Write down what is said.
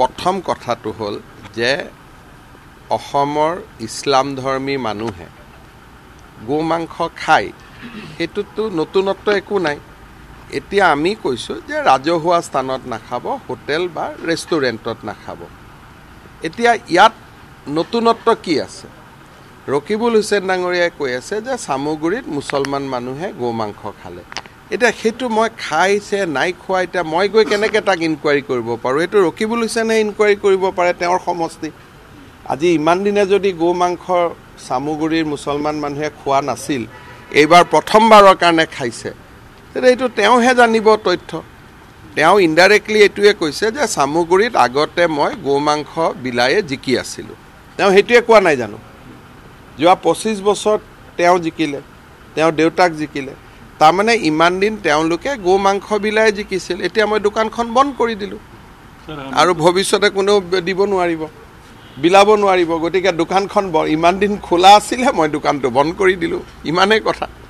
প্ৰথম কথাটো হ'ল যে অসমৰ ইছলামধৰ্মী মানুহে গো মাংস খায় সেইটোতো নতুনত্ব একো নাই এতিয়া আমি কৈছোঁ যে ৰাজহুৱা স্থানত নাখাব হোটেল বা ৰেষ্টুৰেণ্টত নাখাব এতিয়া ইয়াত নতুনত্ব কি আছে ৰকিবুল হুছেইন ডাঙৰীয়াই কৈ আছে যে চামগুৰিত মুছলমান মানুহে গো মাংস খালে এতিয়া সেইটো মই খাইছে নাই খোৱা এতিয়া মই গৈ কেনেকৈ তাক ইনকুৱাৰী কৰিব পাৰোঁ এইটো ৰকিবুল হুছেনে ইনকুৱাৰী কৰিব পাৰে তেওঁৰ সমষ্টি আজি ইমান দিনে যদি গৌ মাংস চামুগুৰিৰ মুছলমান মানুহে খোৱা নাছিল এইবাৰ প্ৰথমবাৰৰ কাৰণে খাইছে তেতিয়া এইটো তেওঁহে জানিব তথ্য তেওঁ ইনডাইৰেক্টলি এইটোৱে কৈছে যে চামুগুৰিত আগতে মই গৌ মাংস বিলায়ে জিকি আছিলোঁ তেওঁ সেইটোৱে কোৱা নাই জানো যোৱা পঁচিছ বছৰত তেওঁ জিকিলে তেওঁৰ দেউতাক জিকিলে তাৰমানে ইমান দিন তেওঁলোকে গো মাংস বিলাই জিকিছিল এতিয়া মই দোকানখন বন্ধ কৰি দিলোঁ আৰু ভৱিষ্যতে কোনেও দিব নোৱাৰিব বিলাব নোৱাৰিব গতিকে দোকানখন ইমান দিন খোলা আছিলে মই দোকানটো বন্ধ কৰি দিলোঁ ইমানেই কথা